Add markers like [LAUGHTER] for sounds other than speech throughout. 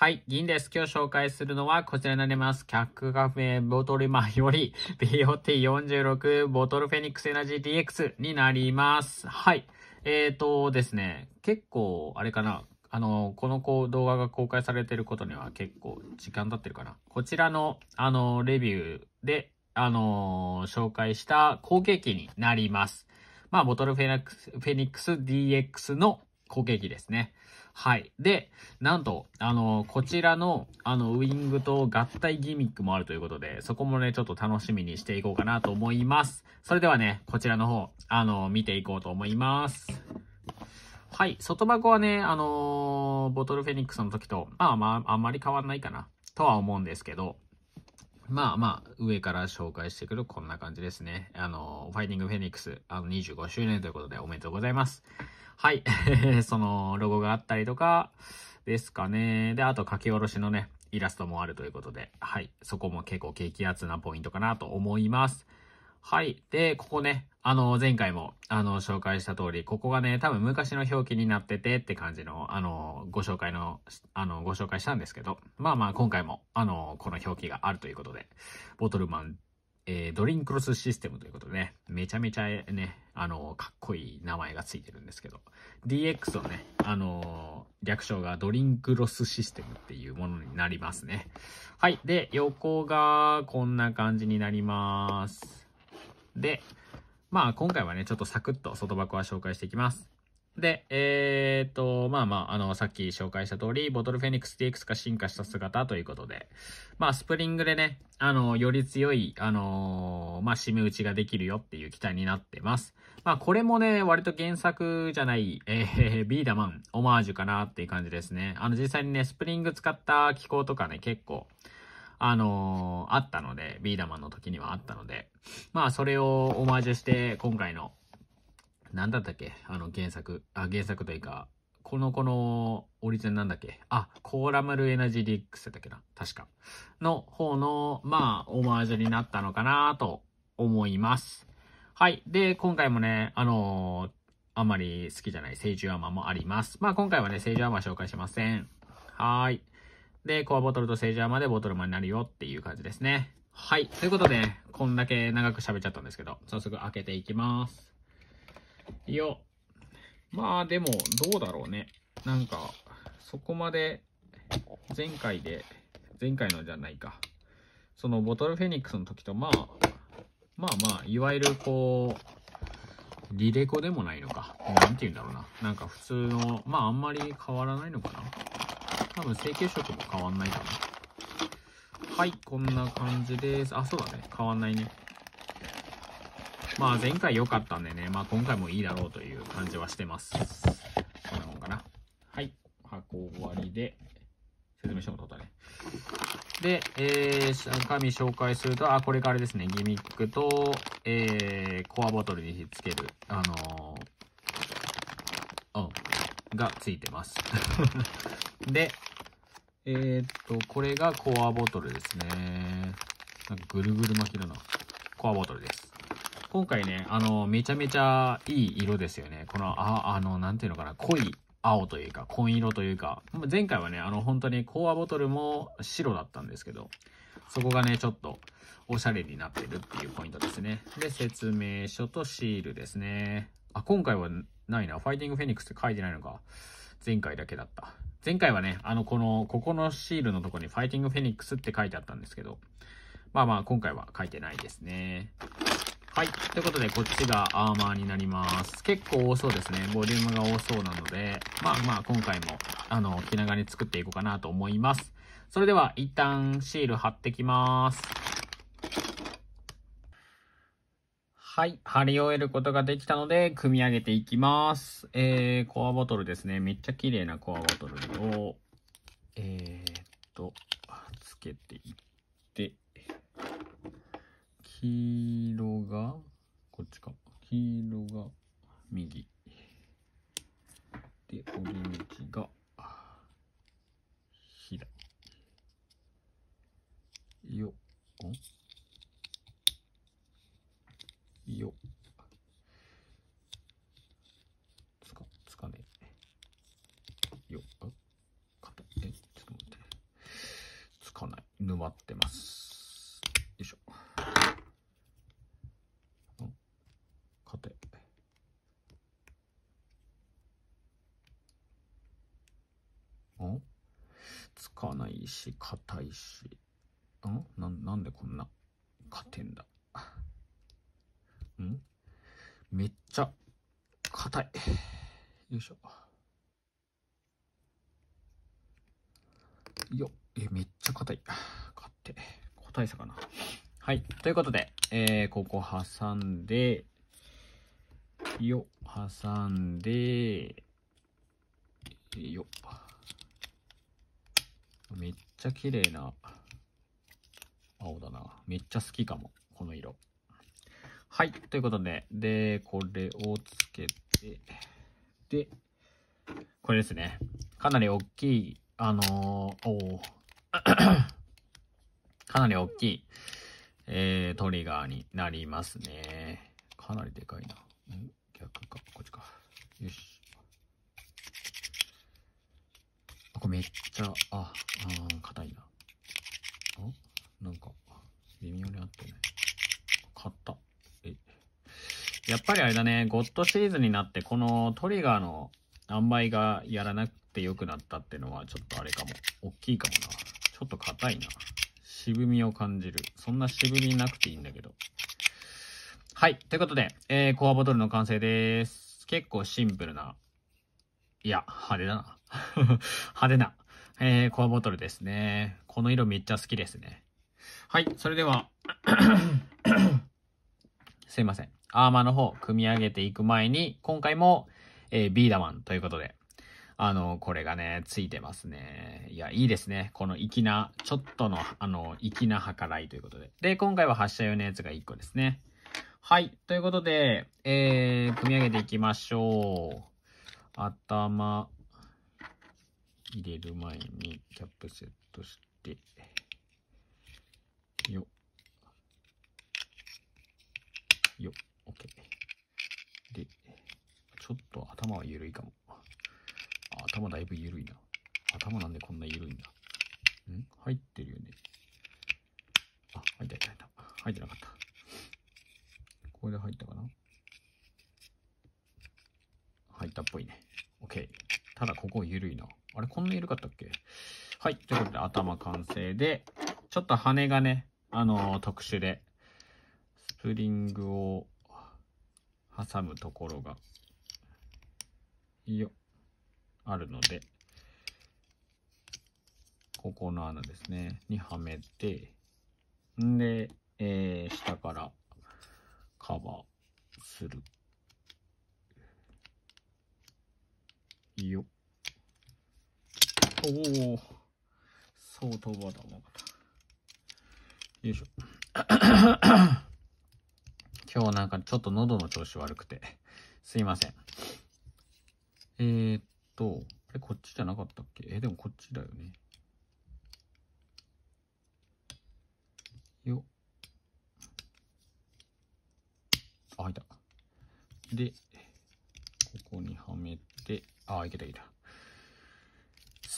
はい、銀です。今日紹介するのはこちらになります。客カフェボトルマより BOT46 ボトルフェニックスエナジー DX になります。はい。えーとですね、結構、あれかな。あの、この動画が公開されてることには結構時間経ってるかな。こちらの、あの、レビューで、あの紹介した後継機になります。まあ、ボトルフェニックス DX の後継機ですね。はい。で、なんと、あの、こちらの、あの、ウィングと合体ギミックもあるということで、そこもね、ちょっと楽しみにしていこうかなと思います。それではね、こちらの方、あの、見ていこうと思います。はい。外箱はね、あのー、ボトルフェニックスの時と、まあまあ、あんまり変わんないかな、とは思うんですけど、まあまあ、上から紹介してくるこんな感じですね。あのー、ファイティングフェニックス、あの、25周年ということでおめでとうございます。はい。[LAUGHS] その、ロゴがあったりとか、ですかね。で、あと書き下ろしのね、イラストもあるということで、はい。そこも結構激アツなポイントかなと思います。はい。で、ここね、あの、前回も、あの、紹介した通り、ここがね、多分昔の表記になっててって感じの、あの、ご紹介の、あの、ご紹介したんですけど、まあまあ、今回も、あの、この表記があるということで、ボトルマンえー、ドリンクロスシステムということでね、めちゃめちゃね、あの、かっこいい名前がついてるんですけど、DX のね、あのー、略称がドリンクロスシステムっていうものになりますね。はい。で、横がこんな感じになります。で、まあ今回はね、ちょっとサクッと外箱は紹介していきます。で、えー、っと、まあまあ、あの、さっき紹介した通り、ボトルフェニックス DX が進化した姿ということで、まあ、スプリングでね、あの、より強い、あのー、まあ、締め打ちができるよっていう期待になってます。まあ、これもね、割と原作じゃない、えー、ビーダマン、オマージュかなっていう感じですね。あの、実際にね、スプリング使った機構とかね、結構、あのー、あったので、ビーダマンの時にはあったので、まあ、それをオマージュして、今回の、何だったっけあの原作、あ、原作というか、この子のオリジナルなんだっけあ、コーラムルエナジーリックスだっけな確か。の方の、まあ、オマージュになったのかなと思います。はい。で、今回もね、あのー、あんまり好きじゃない成虫アーマーもあります。まあ今回はね、成獣アーマー紹介しません。はい。で、コアボトルと成獣アーマーでボトルマンになるよっていう感じですね。はい。ということで、こんだけ長く喋っちゃったんですけど、早速開けていきます。いや、まあでも、どうだろうね。なんか、そこまで、前回で、前回のじゃないか。そのボトルフェニックスの時と、まあ、まあまあ、いわゆるこう、リレコでもないのか。なんて言うんだろうな。なんか普通の、まああんまり変わらないのかな。多分成形色も変わんないかな。はい、こんな感じです。あ、そうだね。変わんないね。まあ前回良かったんでね、まあ今回もいいだろうという感じはしてます。こんなもんかな。はい。箱終わりで、説明書も取ったね。で、えー、中身紹介すると、あ、これからですね、ギミックと、えー、コアボトルにひっつける、あのー、うん、がついてます。[LAUGHS] で、えー、っと、これがコアボトルですね。なんかぐるぐる巻きだな。コアボトルです。今回ね、あの、めちゃめちゃいい色ですよね。この、あ、あの、なんていうのかな、濃い青というか、紺色というか、前回はね、あの、本当にコアボトルも白だったんですけど、そこがね、ちょっと、おしゃれになってるっていうポイントですね。で、説明書とシールですね。あ、今回はないな。ファイティングフェニックスって書いてないのか。前回だけだった。前回はね、あの、この、ここのシールのとこにファイティングフェニックスって書いてあったんですけど、まあまあ、今回は書いてないですね。はい。ということで、こっちがアーマーになります。結構多そうですね。ボリュームが多そうなので、まあまあ、今回も、あの、気長に作っていこうかなと思います。それでは、一旦シール貼ってきます。はい。貼り終えることができたので、組み上げていきます。えー、コアボトルですね。めっちゃ綺麗なコアボトルを、えー、っと、つけていって、黄色が、こっちか。黄色が右。で、オレンジが左。よ、よ。し、硬いし。んな、なんでこんな、硬いんだ。[LAUGHS] んめっちゃ、硬い。よいしょ。よえ、めっちゃ硬い。硬い硬体差かな。はい。ということで、えー、ここ挟んで、よ、挟んで、よ。めっちゃ綺麗な青だな。めっちゃ好きかも。この色。はい。ということで、で、これをつけて、で、これですね。かなり大きい、あのー、お [COUGHS] かなり大きい、えー、トリガーになりますね。かなりでかいな。逆か、こっちか。よし。めっちゃ、あ、あ硬いな。あなんか、微妙にあってね。買った。えやっぱりあれだね、ゴッドシリーズになって、このトリガーの塩梅がやらなくて良くなったってのは、ちょっとあれかも。大きいかもな。ちょっと硬いな。渋みを感じる。そんな渋みなくていいんだけど。はい。ということで、えー、コアボトルの完成です。結構シンプルな。いや、派手だな。[LAUGHS] 派手な、えー、コアボトルですね。この色めっちゃ好きですね。はい、それでは [COUGHS] すいません。アーマーの方、組み上げていく前に、今回も、えー、ビーダマンということで、あの、これがね、ついてますね。いや、いいですね。この粋な、ちょっとの、あの、粋な計らいということで。で、今回は発射用のやつが1個ですね。はい。ということで、えー、組み上げていきましょう。頭、入れる前にキャップセットして、よよッ OK でちょっと頭は緩いかも頭だいぶ緩いな頭なんでこんな緩いんだん入ってるよねあ入った入った入った入ってなかったこれで入ったかな入ったっぽいね OK ただここ緩いなあれ、こんな緩かったっけはい。ということで、頭完成で、ちょっと羽がね、あのー、特殊で、スプリングを挟むところが、よ、あるので、ここの穴ですね、にはめて、んで、えー、下からカバーする。よおお相当バターもよいしょ [COUGHS] 今日なんかちょっと喉の調子悪くてすいませんえー、っとえ、こっちじゃなかったっけえでもこっちだよねよあ開いたでここにはめてあいけたいけた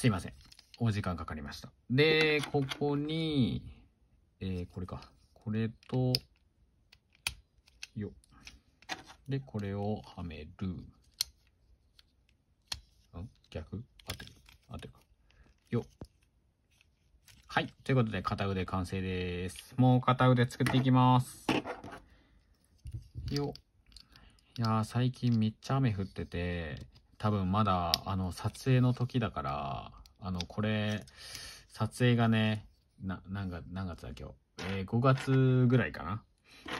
すいません。お時間かかりました。で、ここに、えー、これか。これと、よ。で、これをはめる。ん逆合ってる合ってるか。よ。はい。ということで、片腕完成です。もう片腕作っていきます。よ。いや最近めっちゃ雨降ってて、多分まだ、あの、撮影の時だから、あの、これ、撮影がね、な、んか、何月だ今日。えー、5月ぐらいかな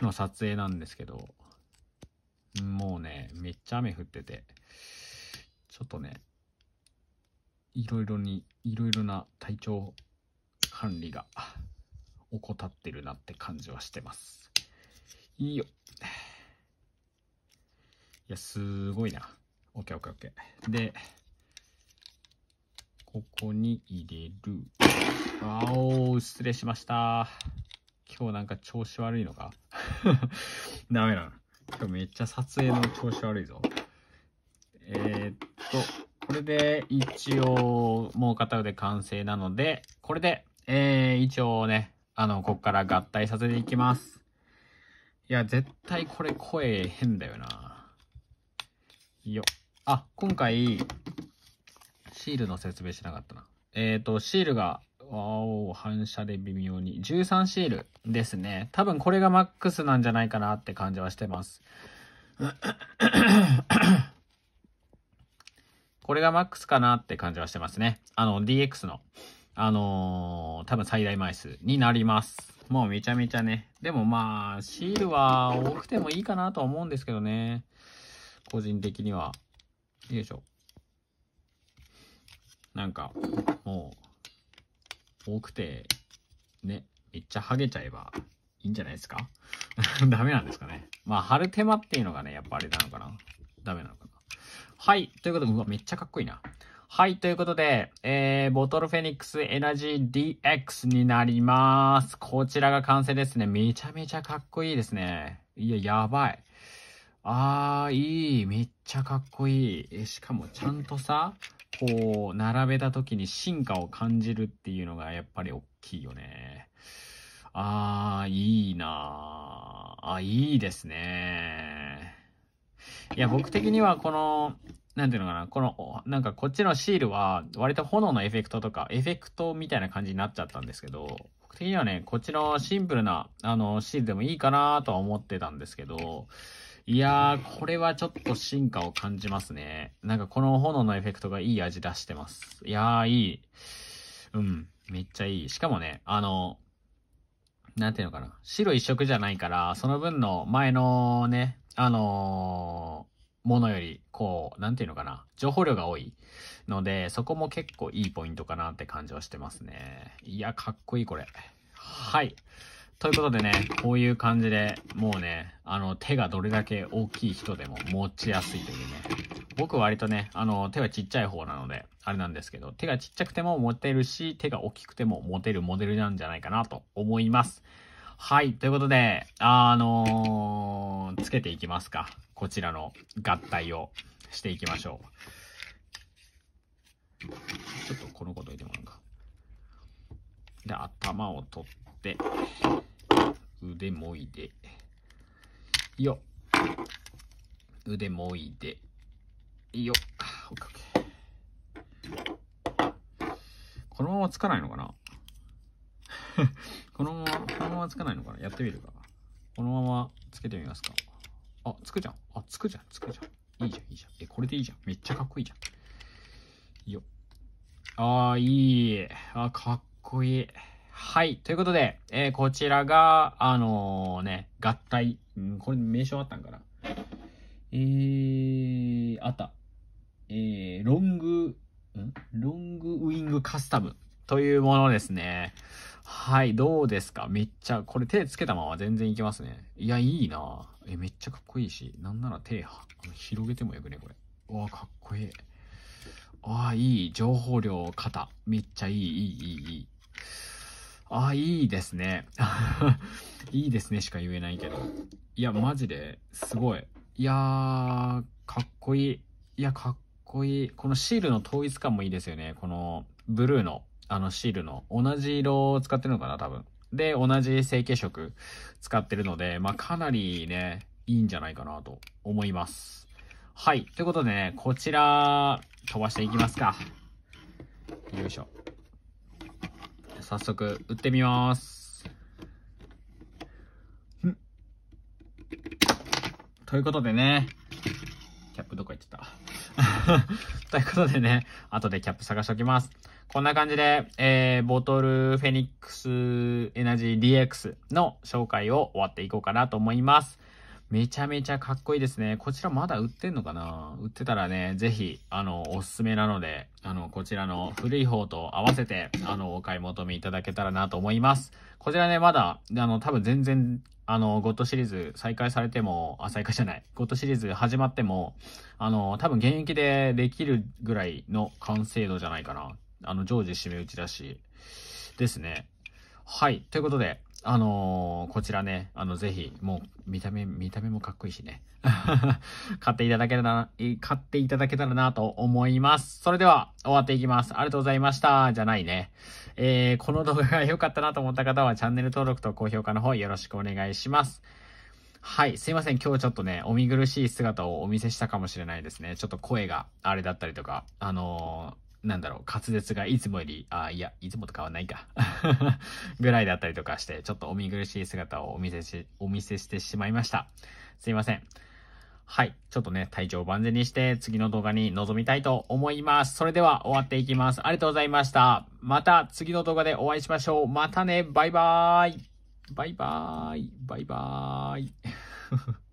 の撮影なんですけど、もうね、めっちゃ雨降ってて、ちょっとね、いろいろに、いろいろな体調管理が怠ってるなって感じはしてます。いいよ。いや、すごいな。OKOKOK。で、ここに入れる。あお失礼しました。今日なんか調子悪いのか [LAUGHS] ダメなの。今日めっちゃ撮影の調子悪いぞ。えー、っと、これで一応、もう片腕完成なので、これで、えー、一応ね、あの、こっから合体させていきます。いや、絶対これ声変だよな。よっ。あ、今回、シールの説明しなかったな。えっ、ー、と、シールが、お反射で微妙に。13シールですね。多分これがマックスなんじゃないかなって感じはしてます。[COUGHS] これがマックスかなって感じはしてますね。あの、DX の、あのー、多分最大枚数になります。もうめちゃめちゃね。でもまあ、シールは多くてもいいかなとは思うんですけどね。個人的には。よいしょ。なんか、もう、多くて、ね、めっちゃハゲちゃえばいいんじゃないですか [LAUGHS] ダメなんですかね。まあ、貼る手間っていうのがね、やっぱあれなのかな。ダメなのかな。はい。ということで、うわ、めっちゃかっこいいな。はい。ということで、えー、ボトルフェニックスエナジー DX になります。こちらが完成ですね。めちゃめちゃかっこいいですね。いや、やばい。あー、いい。めっちゃかっこいい。え、しかもちゃんとさ、こう、並べた時に進化を感じるっていうのがやっぱり大きいよね。あー、いいなー。あ、いいですね。いや、僕的にはこの、なんていうのかな、この、なんかこっちのシールは、割と炎のエフェクトとか、エフェクトみたいな感じになっちゃったんですけど、僕的にはね、こっちのシンプルな、あの、シールでもいいかなとは思ってたんですけど、いやー、これはちょっと進化を感じますね。なんかこの炎のエフェクトがいい味出してます。いやー、いい。うん、めっちゃいい。しかもね、あの、なんていうのかな。白一色じゃないから、その分の前のね、あのー、ものより、こう、なんていうのかな。情報量が多いので、そこも結構いいポイントかなって感じはしてますね。いや、かっこいい、これ。はい。ということでね、こういう感じで、もうね、あの、手がどれだけ大きい人でも持ちやすいというね。僕割とね、あの、手はちっちゃい方なので、あれなんですけど、手がちっちゃくても持てるし、手が大きくても持てるモデルなんじゃないかなと思います。はい、ということで、あのー、つけていきますか。こちらの合体をしていきましょう。ちょっとこの子どいてもらうか。で、頭を取って、腕もいで。よ腕もいで。よっ。このままつかないのかな [LAUGHS] このまま、このままつかないのかなやってみるか。このままつけてみますか。あ、つくじゃん。あ、つくじゃん、つくじゃん。いいじゃん、いいじゃん。え、これでいいじゃん。めっちゃかっこいいじゃん。よああ、いい。あ、かっこいい。はい。ということで、えー、こちらが、あのー、ね、合体。うん、これ名称あったんかなえー、あった。えー、ロング、んロングウィングカスタムというものですね。はい、どうですかめっちゃ、これ手つけたまま全然いけますね。いや、いいなえ、めっちゃかっこいいし、なんなら手広げてもよくね、これ。うわ、かっこいい。ああ、いい。情報量、肩。めっちゃいい、いい、いい、いい。あ、いいですね。[LAUGHS] いいですねしか言えないけど。いや、マジで、すごい。いやー、かっこいい。いや、かっこいい。このシールの統一感もいいですよね。この、ブルーの、あのシールの、同じ色を使ってるのかな、多分。で、同じ成形色使ってるので、まあ、かなりね、いいんじゃないかなと思います。はい。ということでね、こちら、飛ばしていきますか。よいしょ。早速打ってみます。ということでね、キャップどこ行ってた [LAUGHS] ということでね、後でキャップ探しておきます。こんな感じで、えー、ボトルフェニックスエナジー DX の紹介を終わっていこうかなと思います。めちゃめちゃかっこいいですね。こちらまだ売ってんのかな売ってたらね、ぜひ、あの、おすすめなので、あの、こちらの古い方と合わせて、あの、お買い求めいただけたらなと思います。こちらね、まだ、あの、多分全然、あの、ゴッドシリーズ再開されても、あ、再開じゃない、ゴッドシリーズ始まっても、あの、多分現役でできるぐらいの完成度じゃないかな。あの、常時締め打ちだし、ですね。はい。ということで、あのー、こちらね、あの、ぜひ、もう、見た目、見た目もかっこいいしね。[LAUGHS] 買っていただけたら、買っていただけたらなと思います。それでは、終わっていきます。ありがとうございました。じゃないね。えー、この動画が良かったなと思った方は、チャンネル登録と高評価の方よろしくお願いします。はい。すいません。今日ちょっとね、お見苦しい姿をお見せしたかもしれないですね。ちょっと声があれだったりとか、あのーなんだろう、滑舌がいつもより、あ、いや、いつもと変わんないか [LAUGHS] ぐらいだったりとかして、ちょっとお見苦しい姿をお見せし、お見せしてしまいました。すいません。はい。ちょっとね、体調を万全にして、次の動画に臨みたいと思います。それでは終わっていきます。ありがとうございました。また次の動画でお会いしましょう。またね、バイバーイ。バイバーイ。バイバーイ。[LAUGHS]